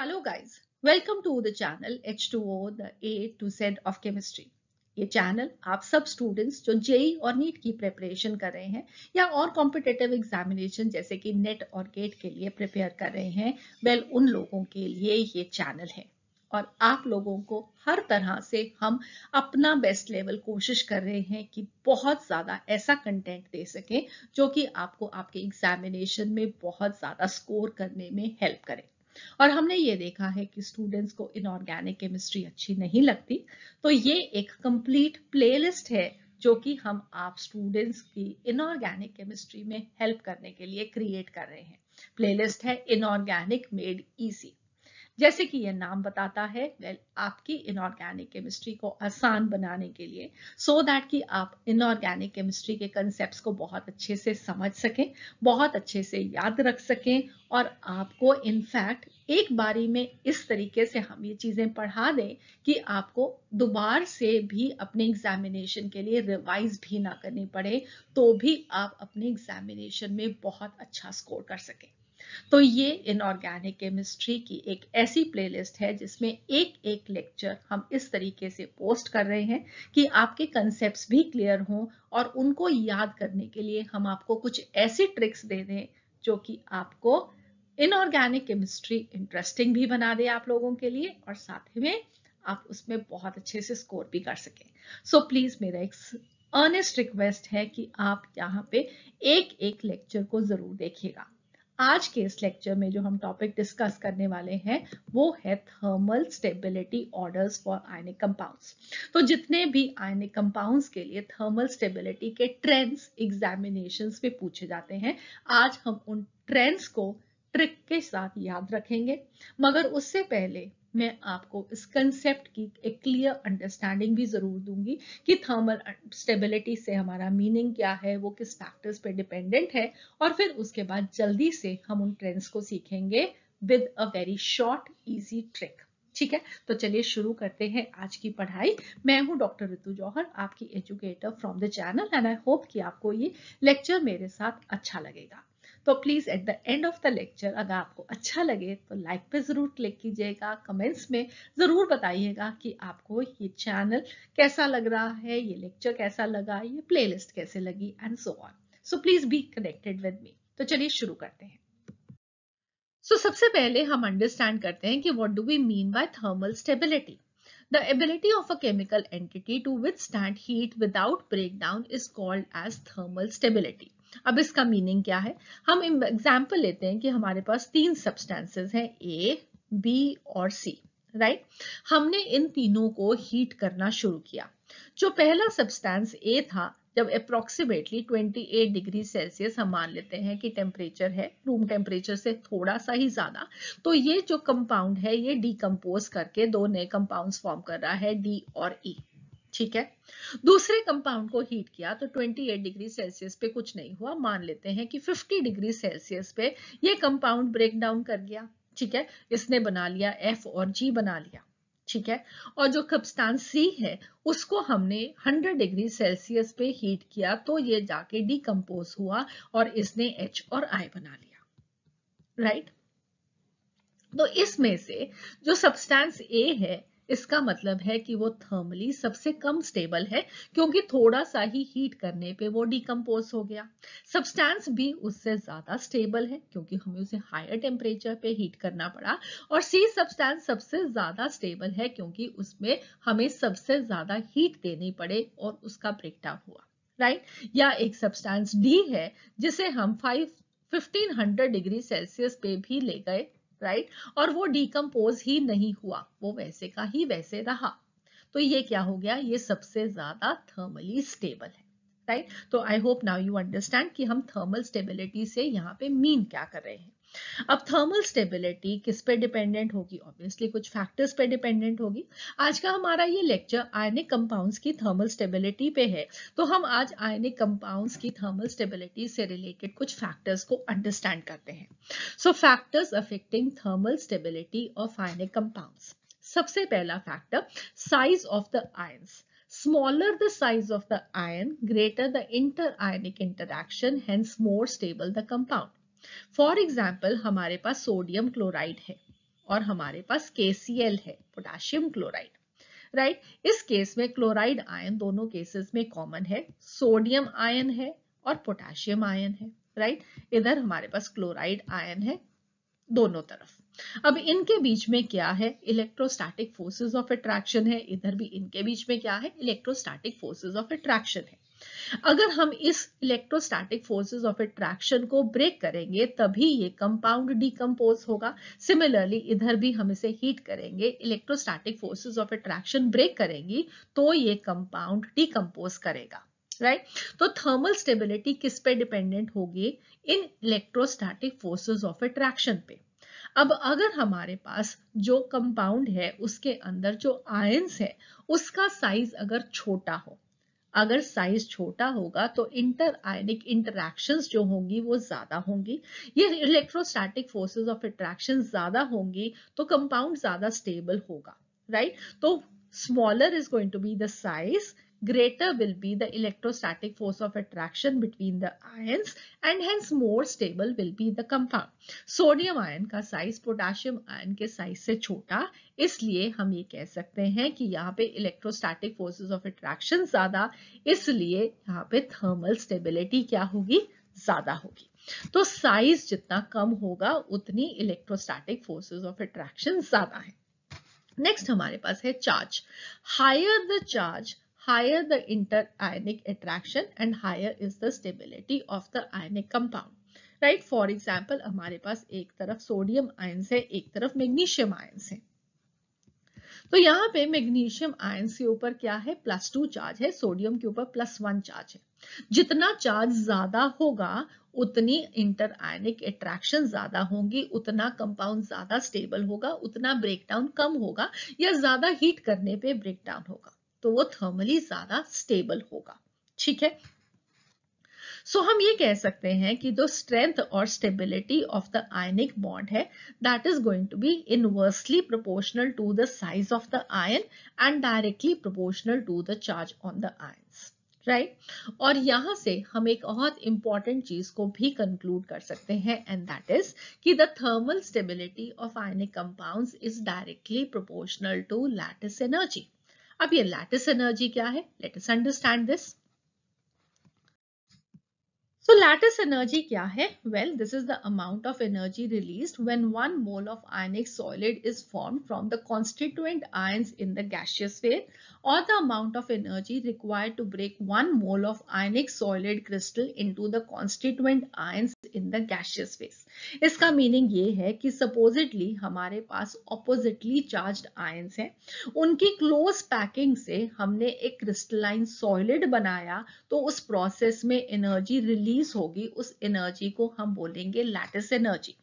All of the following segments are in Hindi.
Hello guys welcome to the channel of the A to Z of chemistry ये चैनल आप सब स्टूडेंट्स जो जेई e और नीट की प्रिपरेशन कर रहे हैं या और कॉम्पिटेटिव एग्जामिनेशन जैसे कि नेट और गेट के लिए प्रिपेयर कर रहे हैं वेल उन लोगों के लिए ये चैनल है और आप लोगों को हर तरह से हम अपना बेस्ट लेवल कोशिश कर रहे हैं कि बहुत ज़्यादा ऐसा कंटेंट दे सकें जो कि आपको आपके एग्जामिनेशन में बहुत ज़्यादा स्कोर करने में हेल्प करें और हमने ये देखा है कि स्टूडेंट्स को इनऑर्गेनिक केमिस्ट्री अच्छी नहीं लगती तो ये एक कंप्लीट प्लेलिस्ट है जो कि हम आप स्टूडेंट्स की इनऑर्गेनिक केमिस्ट्री में हेल्प करने के लिए क्रिएट कर रहे हैं प्लेलिस्ट है इनऑर्गेनिक मेड इजी जैसे कि यह नाम बताता है वेल आपकी इनऑर्गेनिक केमिस्ट्री को आसान बनाने के लिए सो so दैट कि आप इनऑर्गेनिक केमिस्ट्री के कंसेप्ट को बहुत अच्छे से समझ सकें बहुत अच्छे से याद रख सकें और आपको इनफैक्ट एक बारी में इस तरीके से हम ये चीज़ें पढ़ा दें कि आपको दोबार से भी अपने एग्जामिनेशन के लिए रिवाइज भी ना करनी पड़े तो भी आप अपने एग्जामिनेशन में बहुत अच्छा स्कोर कर सकें तो ये इनऑर्गेनिक केमिस्ट्री की एक ऐसी प्लेलिस्ट है जिसमें एक एक लेक्चर हम इस तरीके से पोस्ट कर रहे हैं कि आपके कंसेप्ट भी क्लियर हों और उनको याद करने के लिए हम आपको कुछ ऐसी ट्रिक्स दे दें जो कि आपको इनऑर्गेनिक केमिस्ट्री इंटरेस्टिंग भी बना दे आप लोगों के लिए और साथ ही में आप उसमें बहुत अच्छे से स्कोर भी कर सकें सो so, प्लीज़ मेरा एक अर्नेस्ट रिक्वेस्ट है कि आप यहाँ पे एक एक लेक्चर को ज़रूर देखिएगा आज के इस लेक्चर में जो हम टॉपिक डिस्कस करने वाले हैं वो है thermal stability orders for ionic compounds तो जितने भी आयनिक कंपाउंड्स के लिए थर्मल स्टेबिलिटी के ट्रेंड्स एग्जामिनेशन में पूछे जाते हैं आज हम उन ट्रेंड्स को ट्रिक के साथ याद रखेंगे मगर उससे पहले मैं आपको इस कंसेप्ट की एक क्लियर अंडरस्टैंडिंग भी ज़रूर दूंगी कि थर्मल स्टेबिलिटी से हमारा मीनिंग क्या है वो किस फैक्टर्स पे डिपेंडेंट है और फिर उसके बाद जल्दी से हम उन ट्रेंड्स को सीखेंगे with a very short easy trick ठीक है तो चलिए शुरू करते हैं आज की पढ़ाई मैं हूं डॉक्टर ऋतु जौहर आपकी educator from the channel and I hope कि आपको ये लेक्चर मेरे साथ अच्छा लगेगा तो please at the end of the lecture अगर आपको अच्छा लगे तो लाइक पे ज़रूर क्लिक कीजिएगा कमेंट्स में ज़रूर बताइएगा कि आपको ये चैनल कैसा लग रहा है ये लेक्चर कैसा लगा ये प्ले कैसे लगी and so on so please be connected with me तो चलिए शुरू करते हैं सो so, सबसे पहले हम अंडरस्टैंड करते हैं कि what do we mean by thermal stability ability of a chemical entity to to stand heat without breakdown is called as thermal stability अब इसका मीनिंग क्या है हम एग्जाम्पल लेते हैं कि हमारे पास तीन सब्सटेंसेज हैं ए बी और सी राइट हमने इन तीनों को हीट करना शुरू किया जो पहला सब्सटेंस ए था जब अप्रोक्सीमेटली 28 डिग्री सेल्सियस हम मान लेते हैं कि टेम्परेचर है रूम टेम्परेचर से थोड़ा सा ही ज़्यादा तो ये जो कंपाउंड है ये डिकम्पोज करके दो नए कंपाउंड्स फॉर्म कर रहा है डी और ई e. ठीक है दूसरे कंपाउंड को हीट किया तो 28 डिग्री सेल्सियस पे कुछ नहीं हुआ मान लेते हैं कि 50 डिग्री सेल्सियस पे ये कंपाउंड ब्रेक डाउन कर गया ठीक है इसने बना लिया एफ और जी बना लिया ठीक है और जो कप्स्तान सी है उसको हमने 100 डिग्री सेल्सियस पे हीट किया तो ये जाके डिकम्पोज हुआ और इसने एच और आई बना लिया राइट तो इसमें से जो सब्सटेंस ए है इसका मतलब है कि वो थर्मली सबसे कम स्टेबल है क्योंकि थोड़ा सा ही हीट करने पे वो डिकम्पोज हो गया सब्सटेंस भी उससे ज्यादा स्टेबल है क्योंकि हमें उसे हायर टेम्परेचर पे हीट करना पड़ा और सी सब्सटेंस सबसे ज्यादा स्टेबल है क्योंकि उसमें हमें सबसे ज्यादा हीट देनी पड़े और उसका ब्रेकडाउन हुआ राइट right? या एक सब्सटेंस डी है जिसे हम फाइव 1500 डिग्री सेल्सियस पे भी ले गए राइट right? और वो डिकम्पोज ही नहीं हुआ वो वैसे का ही वैसे रहा तो ये क्या हो गया ये सबसे ज्यादा थर्मली स्टेबल है राइट right? तो I hope now you understand कि हम थर्मल स्टेबिलिटी से यहाँ पे मीन क्या कर रहे हैं अब थर्मल स्टेबिलिटी किस पे डिपेंडेंट होगी ऑब्वियसली कुछ फैक्टर्स पे डिपेंडेंट होगी आज का हमारा ये लेक्चर आयनिक कंपाउंड्स की थर्मल स्टेबिलिटी पे है तो हम आज आयनिक कंपाउंड्स की थर्मल स्टेबिलिटी से रिलेटेड कुछ फैक्टर्स को अंडरस्टैंड करते हैं so factors affecting thermal stability of ionic compound सबसे पहला factor size of the ion smaller the size of the ion greater the ionic interaction hence more stable the compound for example हमारे पास सोडियम क्लोराइड है और हमारे पास KCl है पोटासियम क्लोराइड राइट right? इस केस में क्लोराइड आयन दोनों केसेस में कॉमन है सोडियम आयन है और पोटासियम आयन है राइट right? इधर हमारे पास क्लोराइड आयन है दोनों तरफ अब इनके बीच में क्या है इलेक्ट्रोस्टैटिक फोर्सेस ऑफ अट्रैक्शन है इधर भी इनके बीच में क्या है इलेक्ट्रोस्टैटिक फोर्सेस ऑफ अट्रैक्शन है अगर हम इस इलेक्ट्रोस्टैटिक फोर्सेस ऑफ अट्रैक्शन को ब्रेक करेंगे तभी ये कंपाउंड डीकम्पोज होगा सिमिलरली इधर भी हम इसे हीट करेंगे electrostatic forces of attraction break करेंगी तो ये कंपाउंड डीकम्पोज करेगा राइट right? तो थर्मल स्टेबिलिटी किस पे डिपेंडेंट होगी इन इलेक्ट्रोस्टैटिक फोर्सेज ऑफ अट्रैक्शन पे अब अगर हमारे पास जो कंपाउंड है उसके अंदर जो आयंस है उसका साइज अगर छोटा हो अगर साइज छोटा होगा तो इंटर आयनिक इंटरक्शन जो होंगी वो ज्यादा होंगी ये इलेक्ट्रोस्टैटिक फोर्सेस ऑफ अट्रैक्शन ज्यादा होंगी तो कंपाउंड ज्यादा स्टेबल होगा राइट right? तो smaller is going to be the size greater will be the electrostatic force of attraction between the ions and hence more stable will be the compound. Sodium ion का साइज पोटेशियम आयन के साइज से छोटा इसलिए हम ये कह सकते हैं कि यहाँ पे इलेक्ट्रोस्टैटिक फोर्सेस ऑफ अट्रैक्शन ज्यादा इसलिए यहाँ पे थर्मल स्टेबिलिटी क्या होगी ज्यादा होगी तो साइज जितना कम होगा उतनी इलेक्ट्रोस्टैटिक फोर्सेस ऑफ अट्रैक्शन ज्यादा है नेक्स्ट हमारे पास है charge higher the charge higher the interionic attraction and higher is the stability of the ionic compound. Right for example हमारे पास एक तरफ सोडियम ions है एक तरफ मैग्नीशियम ions है तो यहाँ पे मैग्नीशियम आयंस के ऊपर क्या है प्लस टू चार्ज है सोडियम के ऊपर प्लस वन चार्ज है जितना चार्ज ज्यादा होगा उतनी इंटर आयनिक एट्रैक्शन ज्यादा होंगी उतना कंपाउंड ज्यादा स्टेबल होगा उतना ब्रेकडाउन कम होगा या ज्यादा हीट करने पे ब्रेकडाउन होगा तो वो थर्मली ज्यादा स्टेबल होगा ठीक है सो so, हम ये कह सकते हैं कि जो स्ट्रेंथ और stability of the ionic bond है that is going to be inversely proportional to the size of the ion and directly proportional to the charge on the ion right और यहां से हम एक बहुत इंपॉर्टेंट चीज को भी कंक्लूड कर सकते हैं एंड दैट इज कि the thermal stability of ionic compounds is directly proportional to lattice energy अब ये लैटिस एनर्जी क्या है let us understand this so lattice energy क्या है well this is the amount of energy release when one mole of ionic solid is form from the constituent ions in the gaseous phase और the amount of energy required to break one mole of ionic solid crystal into the constituent ions in the gaseous phase इसका मीनिंग ये है कि सपोजिटली हमारे पास ऑपोजिटली चार्ज आयंस हैं उनकी क्लोज पैकिंग से हमने एक क्रिस्टलाइन सॉलिड बनाया तो उस प्रोसेस में एनर्जी रिलीज होगी उस एनर्जी को हम बोलेंगे लैटिस एनर्जी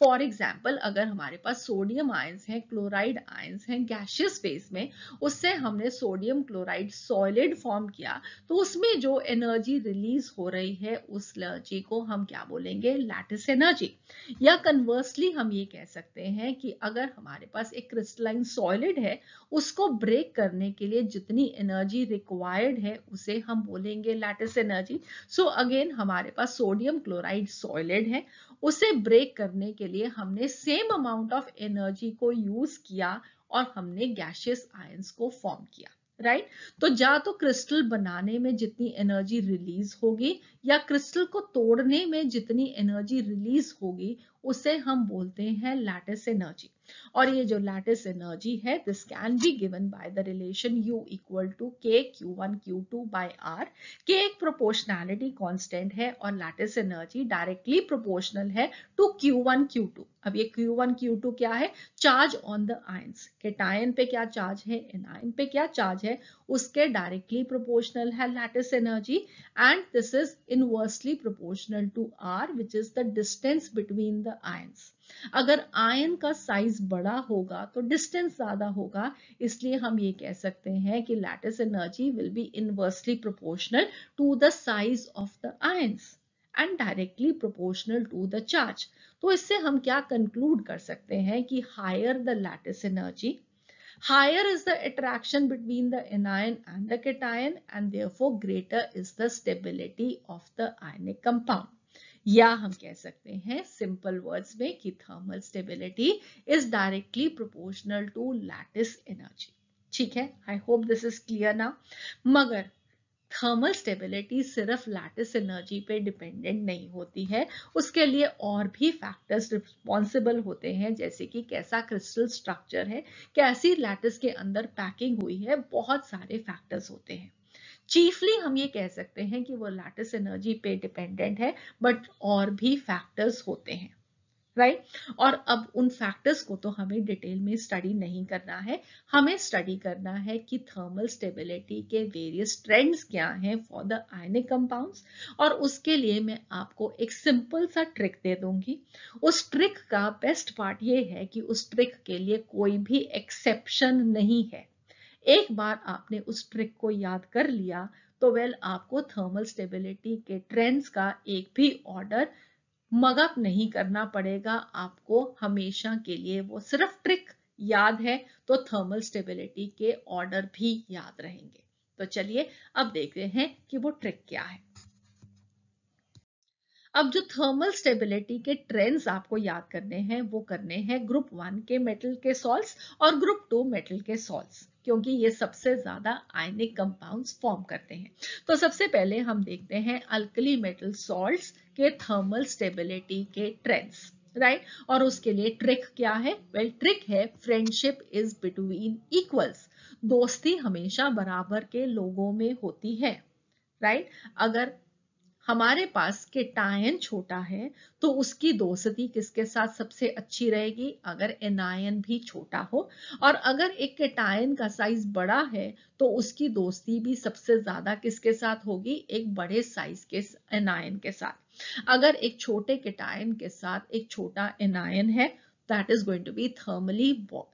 फॉर एग्जाम्पल अगर हमारे पास सोडियम आयंस हैं क्लोराइड आयंस हैं गैशियस फेस में उससे हमने सोडियम क्लोराइड सॉलिड फॉर्म किया तो उसमें जो एनर्जी रिलीज हो रही है उस एनर्जी को हम क्या बोलेंगे लैटिस एनर्जी या कन्वर्सली हम ये कह सकते हैं कि अगर हमारे पास एक क्रिस्टलाइन सॉलिड है उसको ब्रेक करने के लिए जितनी एनर्जी रिक्वायर्ड है उसे हम बोलेंगे लैटिस एनर्जी सो अगेन हमारे पास सोडियम क्लोराइड सॉलिड है उसे ब्रेक करने के लिए हमने सेम अमाउंट ऑफ एनर्जी को यूज किया और हमने गैशियस आयंस को फॉर्म किया राइट right? तो या तो क्रिस्टल बनाने में जितनी एनर्जी रिलीज होगी या क्रिस्टल को तोड़ने में जितनी एनर्जी रिलीज होगी उसे हम बोलते हैं लैटिस एनर्जी और ये जो लैटिस एनर्जी है this can be given by the relation u equal to k q one q two by r k एक प्रोपोर्शनैलिटी कांस्टेंट है और लैटिस एनर्जी डायरेक्टली प्रोपोर्शनल है to q one q two अब ये क्यू वन क्यू टू क्या है चार्ज ऑन द आयंस के केटायन पे क्या चार्ज है आयन पे क्या चार्ज है उसके डायरेक्टली प्रोपोर्शनल है lattice energy and this is inversely proportional to r which is the distance between the ions अगर आयन का साइज बड़ा होगा तो डिस्टेंस ज्यादा होगा इसलिए हम ये कह सकते हैं कि lattice energy will be inversely proportional to the size of the ions and directly proportional to the charge तो इससे हम क्या कंक्लूड कर सकते हैं कि higher the lattice energy higher is the attraction between the anion and the and and therefore greater is the stability of the ionic compound या हम कह सकते हैं सिंपल वर्ड्स में कि thermal stability is directly proportional to lattice energy ठीक है I hope this is clear ना मगर थर्मल स्टेबिलिटी सिर्फ लैटिस एनर्जी पे डिपेंडेंट नहीं होती है उसके लिए और भी फैक्टर्स रिस्पॉन्सिबल होते हैं जैसे कि कैसा क्रिस्टल स्ट्रक्चर है कैसी लैटिस के अंदर पैकिंग हुई है बहुत सारे फैक्टर्स होते हैं चीफली हम ये कह सकते हैं कि वो लैटिस एनर्जी पे डिपेंडेंट है बट और भी फैक्टर्स होते हैं राइट right? और अब उन फैक्टर्स को तो हमें डिटेल में स्टडी नहीं करना है हमें स्टडी करना है कि थर्मल स्टेबिलिटी के वेरियस ट्रेंड्स क्या हैं फॉर द आयनिक कंपाउंड्स और उसके लिए मैं आपको एक सिंपल सा ट्रिक दे दूंगी उस ट्रिक का बेस्ट पार्ट ये है कि उस ट्रिक के लिए कोई भी एक्सेप्शन नहीं है एक बार आपने उस ट्रिक को याद कर लिया तो वेल आपको थर्मल स्टेबिलिटी के ट्रेंड्स का एक भी ऑर्डर मगअप नहीं करना पड़ेगा आपको हमेशा के लिए वो सिर्फ ट्रिक याद है तो थर्मल स्टेबिलिटी के ऑर्डर भी याद रहेंगे तो चलिए अब देखते हैं कि वो ट्रिक क्या है अब जो थर्मल स्टेबिलिटी के ट्रेंड्स आपको याद करने हैं वो करने हैं ग्रुप वन के मेटल के सॉल्ट और ग्रुप टू मेटल के सॉल्ट क्योंकि ये सबसे ज़्यादा आयनिक कंपाउंड्स फॉर्म करते हैं तो सबसे पहले हम देखते हैं अल्कली मेटल सॉल्ट्स के थर्मल स्टेबिलिटी के ट्रेंड्स राइट right? और उसके लिए ट्रिक क्या है वेल well, ट्रिक है फ्रेंडशिप इज बिटवीन इक्वल्स दोस्ती हमेशा बराबर के लोगों में होती है राइट right? अगर हमारे पास किटायन छोटा है तो उसकी दोस्ती किसके साथ सबसे अच्छी रहेगी अगर एनायन भी छोटा हो और अगर एक किटायन का साइज बड़ा है तो उसकी दोस्ती भी सबसे ज्यादा किसके साथ होगी एक बड़े साइज के एनायन के साथ अगर एक छोटे किटायन के साथ एक छोटा एनायन है that is going to be thermally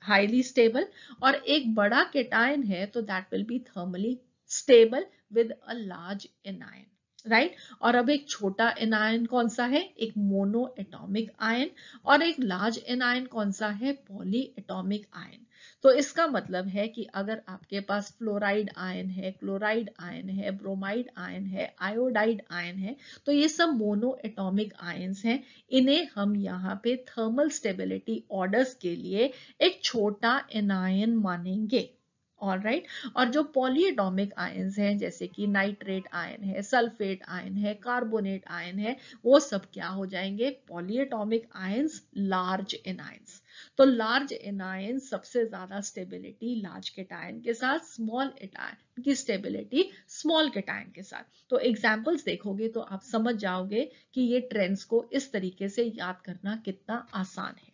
highly stable और एक बड़ा केटायन है तो that will be thermally stable with a large anion. Right right? और अब एक छोटा एनायन कौन सा है एक मोनो एटोमिक आयन और एक लार्ज एनायन कौन सा है पॉली एटोमिक आयन तो इसका मतलब है कि अगर आपके पास फ्लोराइड आयन है क्लोराइड आयन है ब्रोमाइड आयन है आयोडाइड आयन है तो ये सब मोनो एटोमिक आयन्स हैं इन्हें हम यहाँ पे थर्मल स्टेबिलिटी ऑर्डर्स के लिए एक छोटा एनायन मानेंगे ऑल राइट right? और जो पॉलीएटॉमिक आयन्स हैं जैसे कि नाइट्रेट आयन है सल्फेट आयन है कार्बोनेट आयन है वो सब क्या हो जाएंगे polyatomic ions large in anions तो लार्ज इन एनायन सबसे ज्यादा स्टेबिलिटी लार्ज केटायन के साथ स्मॉल एटायन की स्टेबिलिटी स्मॉल केटायन के साथ तो एग्जाम्पल्स देखोगे तो आप समझ जाओगे कि ये ट्रेंड्स को इस तरीके से याद करना कितना आसान है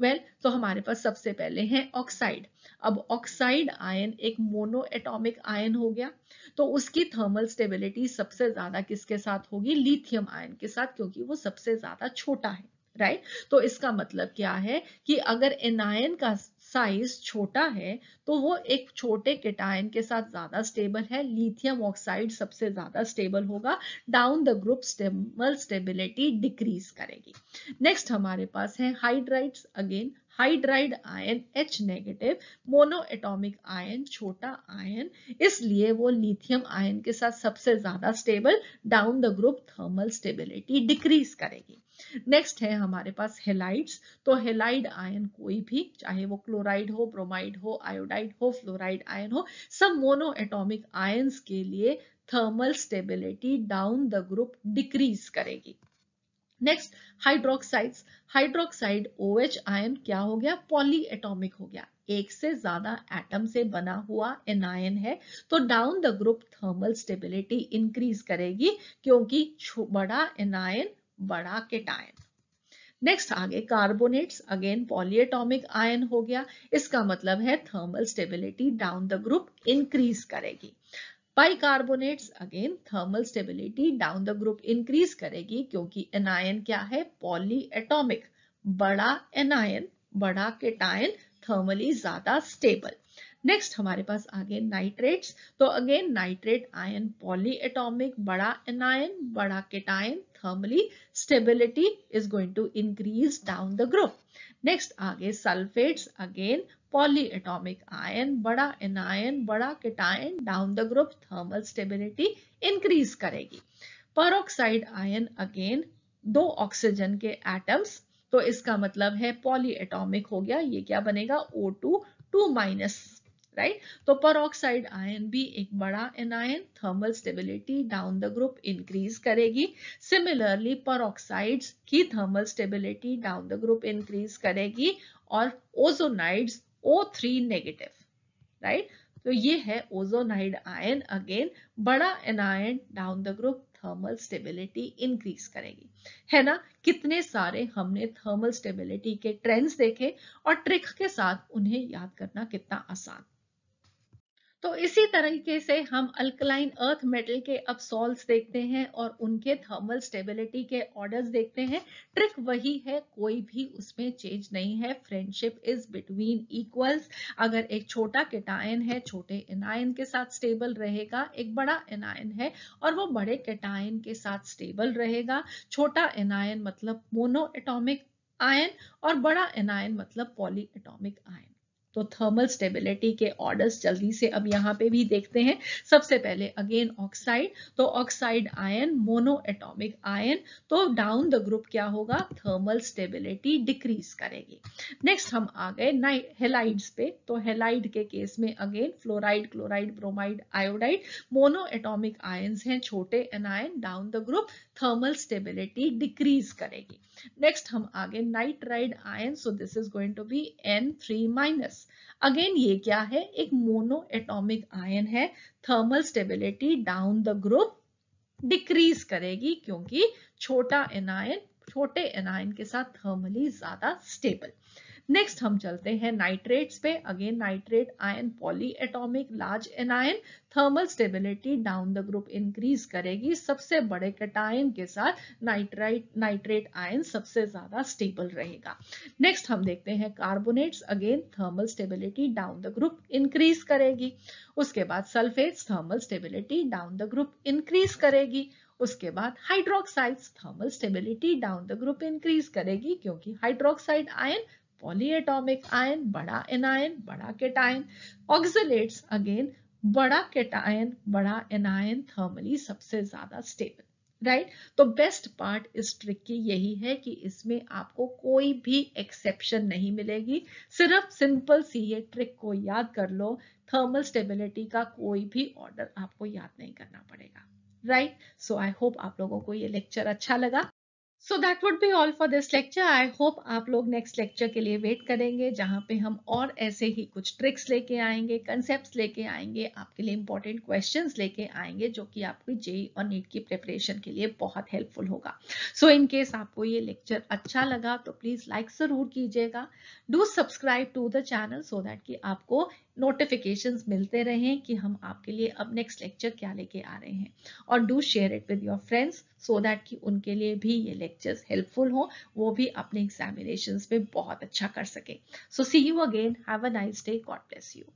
वेल well, तो हमारे पास सबसे पहले है ऑक्साइड अब ऑक्साइड आयन एक मोनो एटोमिक आयन हो गया तो उसकी थर्मल स्टेबिलिटी सबसे ज्यादा किसके साथ होगी लिथियम आयन के साथ क्योंकि वो सबसे ज्यादा छोटा है राइट right? तो इसका मतलब क्या है कि अगर एनायन का साइज छोटा है तो वो एक छोटे केटायन के साथ ज्यादा स्टेबल है लिथियम ऑक्साइड सबसे ज्यादा स्टेबल होगा down the group stable stability decrease करेगी नेक्स्ट हमारे पास है hydrides again hydride ion H negative monoatomic ion छोटा आयन इसलिए वो लिथियम आयन के साथ सबसे ज्यादा stable down the group thermal stability decrease करेगी नेक्स्ट है हमारे पास हेलाइड्स तो हेलाइड आयन कोई भी चाहे वो क्लोराइड हो ब्रोमाइड हो आयोडाइड हो फ्लोराइड आयन हो सब मोनोएटॉमिक आयन्स के लिए thermal stability down the group decrease करेगी next hydroxides hydroxide O H आई क्या हो गया पॉली एटोमिक हो गया एक से ज्यादा एटम से बना हुआ एनायन है तो down the group thermal stability increase करेगी क्योंकि बड़ा एनायन बड़ा केटायन नेक्स्ट आगे कार्बोनेट्स अगेन पॉलीएटॉमिक आयन हो गया इसका मतलब है thermal stability down the group increase करेगी bicarbonates again thermal stability down the group increase करेगी क्योंकि एनायन क्या है पॉली एटोमिक बड़ा एनायन बड़ा केटायन थर्मली ज्यादा स्टेबल नेक्स्ट हमारे पास आगे नाइट्रेट्स तो again nitrate ion polyatomic बड़ा एनायन बड़ा cation thermally stability is going to increase down the group next आगे सल्फेट्स अगेन एटोमिक आयन बड़ा एनायन बड़ा cation down the group thermal stability increase करेगी पर आयन अगेन दो ऑक्सीजन के एटम्स तो इसका मतलब है पॉलीएटॉमिक हो गया ये क्या बनेगा O2 टू माइनस राइट तो परोक्साइड आयन भी एक बड़ा anion thermal stability down the group increase करेगी सिमिलरली परोक्साइड्स की thermal stability down the group increase करेगी और ओजोनाइड्स O3 नेगेटिव राइट तो ये है ओजोनाइड आयन अगेन बड़ा anion down the group thermal stability increase करेगी है ना कितने सारे हमने थर्मल स्टेबिलिटी के ट्रेंड्स देखे और ट्रिक के साथ उन्हें याद करना कितना आसान तो इसी तरीके से हम अल्कलाइन अर्थ मेटल के अब सॉल्स देखते हैं और उनके थर्मल स्टेबिलिटी के ऑर्डर्स देखते हैं ट्रिक वही है कोई भी उसमें चेंज नहीं है फ्रेंडशिप इज बिटवीन इक्वल्स अगर एक छोटा केटायन है छोटे एनायन के साथ स्टेबल रहेगा एक बड़ा एनायन है और वो बड़े केटायन के साथ स्टेबल रहेगा छोटा एनायन मतलब मोनो एटोमिक आयन और बड़ा एनायन मतलब पॉली एटोमिक आयन तो थर्मल स्टेबिलिटी के ऑर्डर्स जल्दी से अब यहाँ पे भी देखते हैं सबसे पहले अगेन ऑक्साइड तो oxide ion monoatomic ion तो डाउन द ग्रुप क्या होगा थर्मल स्टेबिलिटी डिक्रीज करेगी नेक्स्ट हम आ गए हेलाइड्स पे तो हेलाइड के केस में again fluoride chloride bromide iodide monoatomic ion है छोटे anion down the group thermal stability decrease करेगी नेक्स्ट हम आगे nitride ion so this is going to be N three minus again ये क्या है एक मोनो एटोमिक आयन है thermal stability down the group decrease करेगी क्योंकि छोटा एनायन छोटे एनायन के साथ थर्मली ज्यादा स्टेबल नेक्स्ट हम चलते हैं नाइट्रेट्स पे again nitrate ion polyatomic large anion thermal stability down the group increase करेगी सबसे बड़े कटायन के साथ नाइट्राइट नाइट्रेट आयन सबसे ज्यादा स्टेबल रहेगा नेक्स्ट हम देखते हैं carbonates again thermal stability down the group increase करेगी उसके बाद sulphates thermal stability down the group increase करेगी उसके बाद hydroxides thermal stability down the group increase करेगी क्योंकि हाइड्रोक्साइड आयन पॉलीएटॉमिक आयन बड़ा एनायन बड़ा केटायन ऑक्सलेट्स अगेन बड़ा केटायन बड़ा एनायन थर्मली सबसे ज्यादा स्टेबल राइट right? तो बेस्ट पार्ट इस ट्रिक की यही है कि इसमें आपको कोई भी एक्सेप्शन नहीं मिलेगी सिर्फ सिंपल सी ये ट्रिक को याद कर लो थर्मल स्टेबिलिटी का कोई भी ऑर्डर आपको याद नहीं करना पड़ेगा राइट सो आई होप आप लोगों को ये लेक्चर अच्छा लगा so that would be all for this lecture I hope आप लोग नेक्स्ट लेक्चर के लिए वेट करेंगे जहाँ पे हम और ऐसे ही कुछ ट्रिक्स लेके आएंगे कंसेप्ट लेके आएंगे आपके लिए इंपॉर्टेंट क्वेश्चन लेके आएंगे जो कि आपकी जेई e और नीट की प्रिपरेशन के लिए बहुत हेल्पफुल होगा सो इन केस आपको ये लेक्चर अच्छा लगा तो प्लीज़ लाइक ज़रूर कीजिएगा do subscribe to the channel so that कि आपको नोटिफिकेशन मिलते रहें कि हम आपके लिए अब नेक्स्ट लेक्चर क्या लेके आ रहे हैं और do share it with your friends so that कि उनके लिए भी ये लेक्चर्स हेल्पफुल हो वो भी अपने एग्जामिनेशन में बहुत अच्छा कर सके so see you again have a nice day God bless you